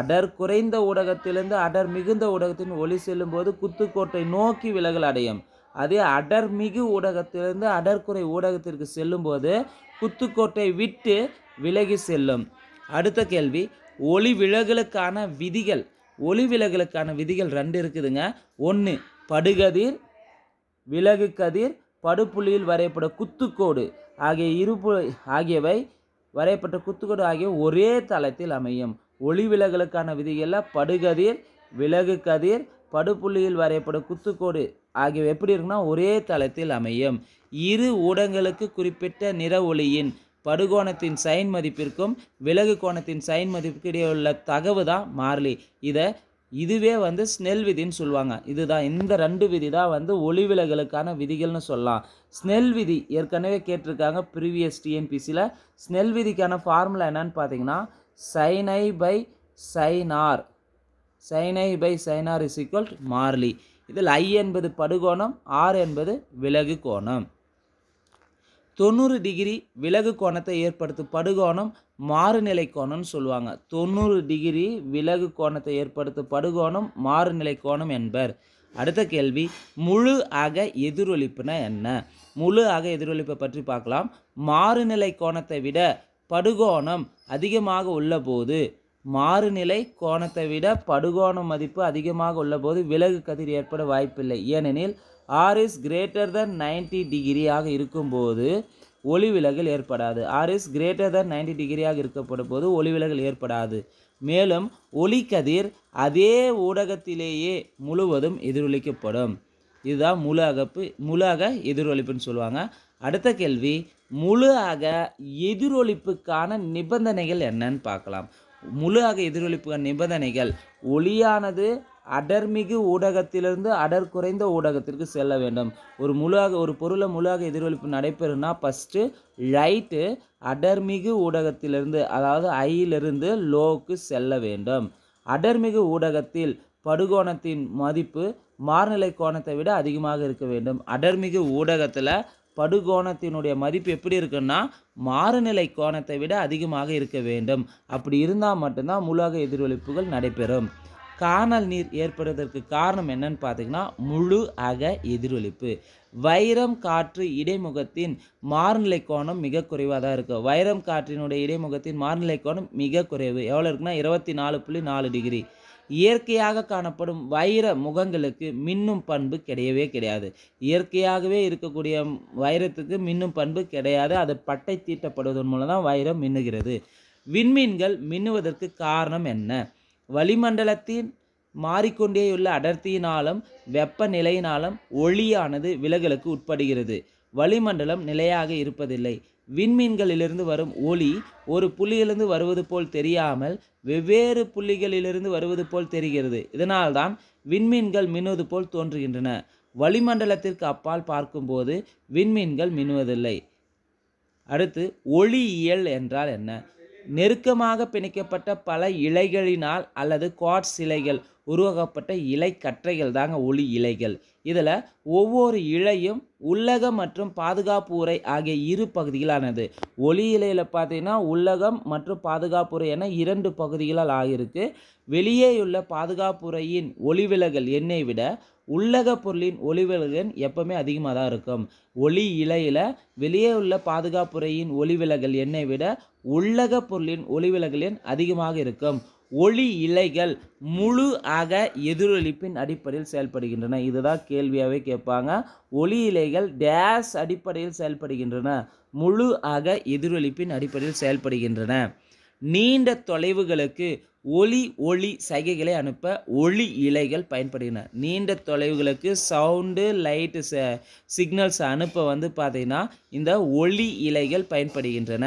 அடர் குறைந்த ஊடகத்திலிருந்து அடர் மிகுந்த ஊடகத்தின் ஒளி செல்லும் போது குத்துக்கோட்டை நோக்கி விலகல் அடையும் அதே அடர் மிகு ஊடகத்திலிருந்து அடர்குறை ஊடகத்திற்கு செல்லும்போது குத்துக்கோட்டை விட்டு விலகி செல்லும் அடுத்த கேள்வி ஒளி விலகலுக்கான விதிகள் ஒளி விலகலுக்கான விதிகள் ரெண்டு இருக்குதுங்க ஒன்று படுகதிர் விலகு கதிர் படுப்புள்ளியில் வரையப்படும் குத்துக்கோடு ஆகிய இருப்பு ஆகியவை வரையப்பட்ட குத்துக்கோடு ஆகிய ஒரே தளத்தில் அமையும் ஒளி விலகலுக்கான விதிகளில் படுகதிர் விலகு கதிர் படுப்புள்ளியில் வரையப்படும் குத்துக்கோடு ஆகியவை எப்படி இருக்குன்னா ஒரே தளத்தில் அமையும் இரு ஊடகங்களுக்கு குறிப்பிட்ட நிற ஒளியின் படுகோணத்தின் சைன் மதிப்பிற்கும் விலகு கோணத்தின் சைன் மதிப்பிற்கு இடையே உள்ள தகவு தான் மாறிலி இதை இதுவே வந்து ஸ்னெல் விதின்னு சொல்லுவாங்க இதுதான் இந்த ரெண்டு விதி தான் வந்து ஒளிவிலகலுக்கான விதிகள்னு சொல்லலாம் ஸ்னெல் விதி ஏற்கனவே கேட்டிருக்காங்க ப்ரீவியஸ் டிஎன்பிசியில் ஸ்னெல் விதிக்கான ஃபார்முலா என்னன்னு பார்த்தீங்கன்னா சைனை by sine r sine i by sine r is equal மார்லி இதில் ஐ என்பது படுகோணம் ஆர் என்பது விலகு கோணம் தொண்ணூறு டிகிரி விலகு கோணத்தை ஏற்படுத்தும் படுகோணம் மாறுநிலை கோணம்னு சொல்லுவாங்க தொண்ணூறு டிகிரி விலகு கோணத்தை ஏற்படுத்தும் படுகோணம் மாறுநிலை கோணம் என்பர் அடுத்த கேள்வி முழு அக எதிரொலிப்புனா என்ன முழு அக எதிரொலிப்பை பற்றி பார்க்கலாம் மாறுநிலை கோணத்தை விட படுகோணம் அதிகமாக உள்ளபோது மாறுநிலை கோணத்தை விட படுகோண மதிப்பு அதிகமாக உள்ளபோது விலகு கதிர் ஏற்பட வாய்ப்பில்லை ஏனெனில் R is greater than ninety டிகிரியாக ஒளி விலகல் ஏற்படாது R is greater than ninety டிகிரியாக இருக்கப்படும் போது ஒளி ஒளிவிலகல் ஏற்படாது மேலும் ஒளிக்கதிர் அதே ஊடகத்திலேயே முழுவதும் எதிரொலிக்கப்படும் இதுதான் முழு அகப்பு முழு எதிரொலிப்புன்னு சொல்லுவாங்க அடுத்த கேள்வி முழு அக எதிரொலிப்புக்கான நிபந்தனைகள் என்னன்னு பார்க்கலாம் முழு அக எதிரொலிப்புக்கான நிபந்தனைகள் ஒளியானது அடர்மிகு ஊடகத்திலிருந்து அடர் குறைந்த ஊடகத்திற்கு செல்ல வேண்டும் ஒரு முழுவாக ஒரு பொருளை முழுவாக எதிரொலிப்பு நடைபெறும்னா ஃபஸ்ட்டு லைட்டு அடர்மிகு ஊடகத்திலிருந்து அதாவது ஐயிலிருந்து லோவுக்கு செல்ல வேண்டும் அடர்மிகு ஊடகத்தில் படுகோணத்தின் மதிப்பு மார்நிலை கோணத்தை விட அதிகமாக இருக்க வேண்டும் அடர்மிகு ஊடகத்தில் படுகோணத்தினுடைய மதிப்பு எப்படி இருக்குன்னா மாறுநிலை கோணத்தை விட அதிகமாக இருக்க வேண்டும் அப்படி இருந்தால் மட்டும்தான் முழுவாக எதிரொலிப்புகள் நடைபெறும் காணல் நீர் ஏற்படுவதற்கு காரணம் என்னன்னு பார்த்தீங்கன்னா முழு அக எதிரொலிப்பு வைரம் காற்று இடைமுகத்தின் மாறுநிலை கோணம் மிக குறைவாக தான் இருக்குது வைரம் காற்றினுடைய இடைமுகத்தின் மாறுநிலை கோணம் மிக குறைவு எவ்வளோ இருக்குன்னா இருபத்தி நாலு புள்ளி நாலு டிகிரி இயற்கையாக காணப்படும் வைர முகங்களுக்கு மின்னும் பண்பு கிடையவே கிடையாது இயற்கையாகவே இருக்கக்கூடிய வைரத்துக்கு மின்னும் பண்பு கிடையாது அது பட்டை தீட்டப்படுவதன் மூலம் தான் வைரம் மின்னுகிறது விண்மீன்கள் மின்னுவதற்கு காரணம் என்ன வளிமண்டலத்தின் மாறிக்கொண்டேயுள்ள அடர்த்தியினாலும் வெப்பநிலையினாலும் ஒளியானது விலகலுக்கு உட்படுகிறது வளிமண்டலம் நிலையாக இருப்பதில்லை விண்மீன்களிலிருந்து வரும் ஒளி ஒரு புள்ளியிலிருந்து வருவது போல் தெரியாமல் வெவ்வேறு புள்ளிகளிலிருந்து வருவது போல் தெரிகிறது இதனால்தான் விண்மீன்கள் மின்னுவது போல் தோன்றுகின்றன வளிமண்டலத்திற்கு அப்பால் பார்க்கும்போது விண்மீன்கள் மின்னுவதில்லை அடுத்து ஒளியியல் என்றால் என்ன நெருக்கமாக பிணைக்கப்பட்ட பல இலைகளினால் அல்லது குவாட்ஸ் இலைகள் உருவாக்கப்பட்ட இலை கற்றைகள் தாங்க ஒளி இலைகள் இதில் ஒவ்வொரு இலையும் உள்ளகம் மற்றும் பாதுகாப்பு உரை ஆகிய இரு பகுதிகளானது ஒளி இலையில் பார்த்தீங்கன்னா உள்ளகம் மற்றும் பாதுகாப்பு உரை என இரண்டு பகுதிகளால் ஆகியிருக்கு வெளியே உள்ள பாதுகாப்பு உரையின் ஒளிவிலகல் எண்ணை விட உள்ளக பொருளின் ஒளிவிலகன் எப்பவுமே அதிகமாக தான் இருக்கும் ஒளி இலையில் வெளியே உள்ள பாதுகாப்புறையின் ஒளிவிலகல் என்னை விட உள்ளக பொருளின் ஒளிவிலகல் எண் அதிகமாக இருக்கும் ஒளி இலைகள் முழு ஆக எதிரொலிப்பின் அடிப்படையில் செயல்படுகின்றன இதுதான் கேள்வியாகவே கேட்பாங்க ஒளி இலைகள் டேஸ் அடிப்படையில் செயல்படுகின்றன முழு ஆக எதிரொலிப்பின் அடிப்படையில் செயல்படுகின்றன நீண்ட தொலைவுகளுக்கு ஒளி ஒளி சைகைகளை அனுப்ப ஒளி இலைகள் பயன்படுகின்றன நீண்ட தொலைவுகளுக்கு சவுண்டு லைட்டு ச சிக்னல்ஸ் அனுப்ப வந்து பார்த்திங்கன்னா இந்த ஒளி இலைகள் பயன்படுகின்றன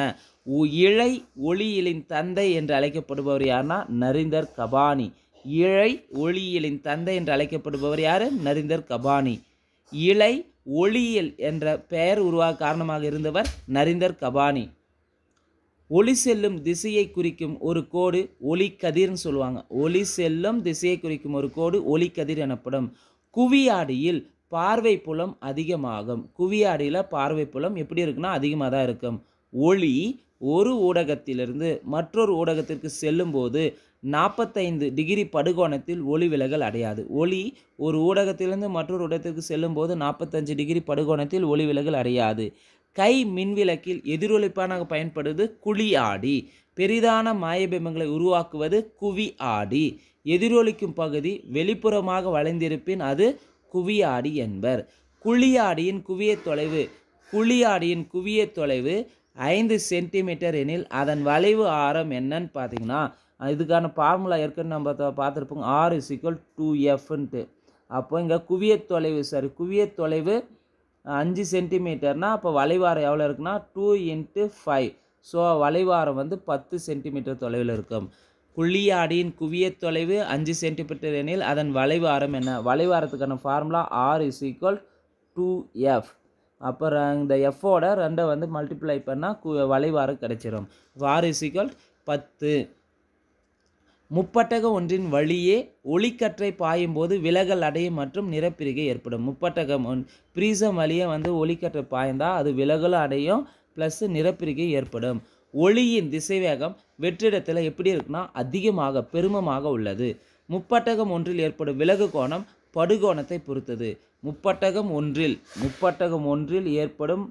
இழை ஒளியிலின் தந்தை என்று அழைக்கப்படுபவர் யார்னா நரிந்தர் கபானி இழை ஒளியியலின் தந்தை என்று அழைக்கப்படுபவர் யார் நரிந்தர் கபானி இழை ஒளியியல் என்ற பெயர் உருவாக காரணமாக இருந்தவர் நரிந்தர் கபானி ஒளி செல்லும் திசையை குறிக்கும் ஒரு கோடு ஒளி கதிர்னு சொல்லுவாங்க ஒளி செல்லும் திசையை குறிக்கும் ஒரு கோடு ஒளி கதிர் எனப்படும் குவியாடியில் பார்வை புலம் அதிகமாகும் குவியாடியில் பார்வை புலம் எப்படி இருக்குன்னா அதிகமாக தான் இருக்கும் ஒளி ஒரு ஊடகத்திலிருந்து மற்றொரு ஊடகத்திற்கு செல்லும்போது நாற்பத்தைந்து டிகிரி படுகோணத்தில் ஒளி விலகல் அடையாது ஒளி ஒரு ஊடகத்திலிருந்து மற்றொரு ஊடகத்திற்கு செல்லும்போது நாற்பத்தஞ்சு டிகிரி படுகோணத்தில் ஒளி விலகல் அடையாது கை மின்விளக்கில் எதிரொலிப்பானாக பயன்படுவது குழி ஆடி பெரிதான மாயபிம்பங்களை உருவாக்குவது குவி ஆடி எதிரொலிக்கும் பகுதி வெளிப்புறமாக வளைந்திருப்பின் அது குவியாடி என்பர் குழியாடியின் குவிய தொலைவு குழியாடியின் குவிய தொலைவு ஐந்து சென்டிமீட்டர் எனில் அதன் வளைவு ஆரம் என்னன்னு பார்த்தீங்கன்னா இதுக்கான ஃபார்முலா ஏற்கனவே நம்ம பார்த்துருப்போம் ஆர் இஸ் ஈக்குவல் டூ எஃப்ன்ட்டு அப்போ இங்கே குவிய தொலைவு சாரி குவிய தொலைவு அஞ்சு சென்டிமீட்டர்னால் அப்போ வளைவாரம் எவ்வளோ இருக்குன்னா டூ இன்ட்டு ஃபைவ் ஸோ வளைவாரம் வந்து பத்து சென்டிமீட்டர் தொலைவில் இருக்கும் குழியாடியின் குவியத் தொலைவு அஞ்சு சென்டிமீட்டர் எனில் அதன் வளைவாரம் என்ன வளைவாரத்துக்கான formula R is equal to F அப்புறம் இந்த எஃபோட ரெண்டை வந்து மல்டிப்ளை பண்ணால் கு வளைவாரம் கிடைச்சிரும் ஆர் இஸ் ஈக்குவல் பத்து முப்பட்டக ஒன்றின் வழியே ஒளிக்கற்றை பாயும்போது விலகல் அடையும் மற்றும் நிறப்பிரிகை ஏற்படும் முப்பட்டகம் ஒன் பிரீசம் வழியே வந்து ஒளிக்கற்றை பாய்ந்தால் அது விலகலும் அடையும் ப்ளஸ் நிறப்பிரிகை ஏற்படும் ஒளியின் திசைவேகம் வெற்றிடத்தில் எப்படி இருக்குன்னா அதிகமாக பெருமமாக உள்ளது முப்பட்டகம் ஒன்றில் ஏற்படும் விலகு கோணம் படுகோணத்தை பொறுத்தது முப்பட்டகம் ஒன்றில் முப்பட்டகம் ஒன்றில் ஏற்படும்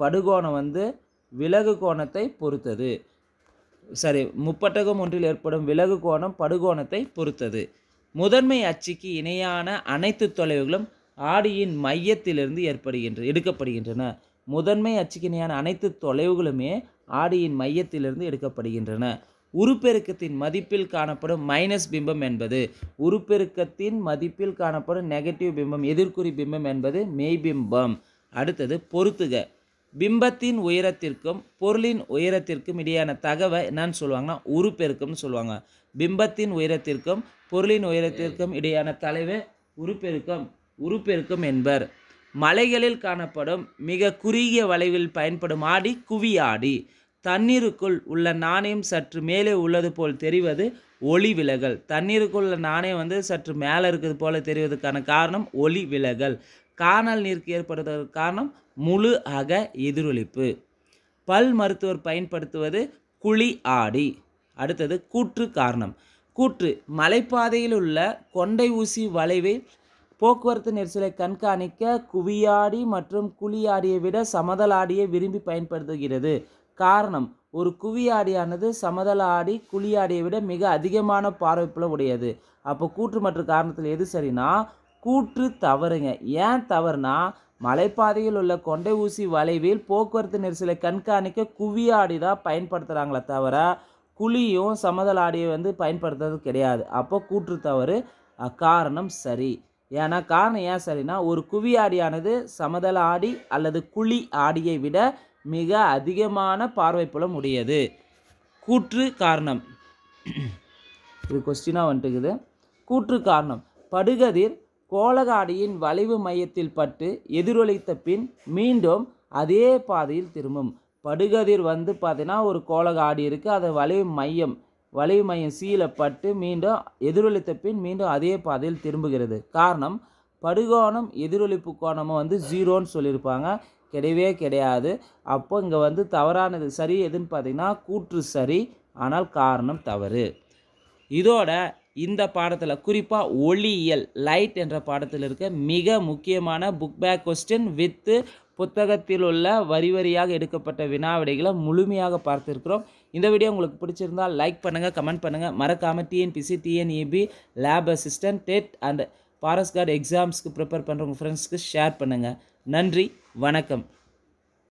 படுகோணம் வந்து விலகு கோணத்தை பொறுத்தது சரி முப்பட்டகம் ஒன்றில் ஏற்படும் விலகு கோணம் படுகோணத்தை பொறுத்தது முதன்மை அச்சுக்கு இணையான அனைத்து தொலைவுகளும் ஆடியின் மையத்திலிருந்து ஏற்படுகின்ற எடுக்கப்படுகின்றன முதன்மை அச்சுக்கு இணையான அனைத்து தொலைவுகளுமே ஆடியின் மையத்திலிருந்து எடுக்கப்படுகின்றன உருப்பெருக்கத்தின் மதிப்பில் காணப்படும் மைனஸ் பிம்பம் என்பது உருப்பெருக்கத்தின் மதிப்பில் காணப்படும் நெகட்டிவ் பிம்பம் எதிர்குறி பிம்பம் என்பது மெய்பிம்பம் அடுத்தது பொருத்துக பிம்பத்தின் உயரத்திற்கும் பொருளின் உயரத்திற்கும் இடையான தகவை என்னன்னு சொல்லுவாங்கன்னா உருப்பெருக்கம்னு சொல்லுவாங்க பிம்பத்தின் உயரத்திற்கும் பொருளின் உயரத்திற்கும் இடையான தலைவை உருப்பெருக்கம் உருப்பெருக்கம் என்பர் மலைகளில் காணப்படும் மிக குறுகிய வளைவில் பயன்படும் ஆடி குவியாடி தண்ணீருக்குள் உள்ள நாணயம் சற்று மேலே உள்ளது போல் தெரிவது ஒளி விலகல் தண்ணீருக்குள்ள நாணயம் வந்து சற்று மேலே இருக்கிறது போல தெரிவதற்கான காரணம் ஒளி விலகல் காணல் நீருக்கு ஏற்படுவதற்கு காரணம் முழு அக எதிரொலிப்பு பல் மருத்துவர் பயன்படுத்துவது குழி ஆடி அடுத்தது கூற்று காரணம் கூற்று மலைப்பாதையில் உள்ள கொண்டை ஊசி வளைவில் போக்குவரத்து நெரிசலை கண்காணிக்க குவியாடி மற்றும் குழியாடியை விட சமதலாடியை விரும்பி பயன்படுத்துகிறது காரணம் ஒரு குவியாடியானது சமதலாடி ஆடி குழியாடியை விட மிக அதிகமான பார்வைப்புல உடையது அப்போ கூற்று மற்றும் காரணத்தில் எது சரினா கூற்று தவறுங்க ஏன் தவறுனா மலைப்பாதையில் உள்ள கொண்டை ஊசி வளைவில் போக்குவரத்து நெரிசலை கண்காணிக்க குவியாடி தான் பயன்படுத்துகிறாங்களே தவிர குழியும் சமதல் ஆடியை வந்து பயன்படுத்துறது கிடையாது அப்போ கூற்று தவறு காரணம் சரி ஏன்னா காரணம் ஏன் சரின்னா ஒரு குவியாடியானது சமதல் ஆடி அல்லது குழி ஆடியை விட மிக அதிகமான பார்வை புலம் உடையது கூற்று காரணம் இது கொஸ்டினாக வந்துட்டுக்குது கூற்று காரணம் படுகதிர் கோலகாடியின் வளைவு மையத்தில் பட்டு எதிரொலித்த பின் மீண்டும் அதே பாதையில் திரும்பும் படுகதிர் வந்து பார்த்தீங்கன்னா ஒரு கோலகாடி இருக்குது அதை வளைவு மையம் வளைவு மையம் சீலை பட்டு மீண்டும் எதிரொலித்த பின் மீண்டும் அதே பாதையில் திரும்புகிறது காரணம் படுகோணம் எதிரொலிப்பு கோணமும் வந்து ஜீரோன்னு சொல்லியிருப்பாங்க கிடையவே கிடையாது அப்போ இங்கே வந்து தவறானது சரி எதுன்னு பார்த்தீங்கன்னா கூற்று சரி ஆனால் காரணம் தவறு இதோட இந்த பாடத்தில் குறிப்பாக ஒளியியல் லைட் என்ற பாடத்தில் இருக்க மிக முக்கியமான புக் பேக் கொஸ்டின் வித்து புத்தகத்தில் உள்ள வரி வரியாக எடுக்கப்பட்ட வினாவிடைகளை முழுமையாக பார்த்துருக்குறோம் இந்த வீடியோ உங்களுக்கு பிடிச்சிருந்தால் லைக் பண்ணுங்கள் கமெண்ட் பண்ணுங்கள் மறக்காமல் TNPSC TNEB lab assistant TET and forest e guard எக்ஸாம்ஸ்க்கு ப்ரிப்பேர் பண்ணுறவங்க ஃப்ரெண்ட்ஸ்க்கு ஷேர் பண்ணுங்கள் நன்றி வணக்கம்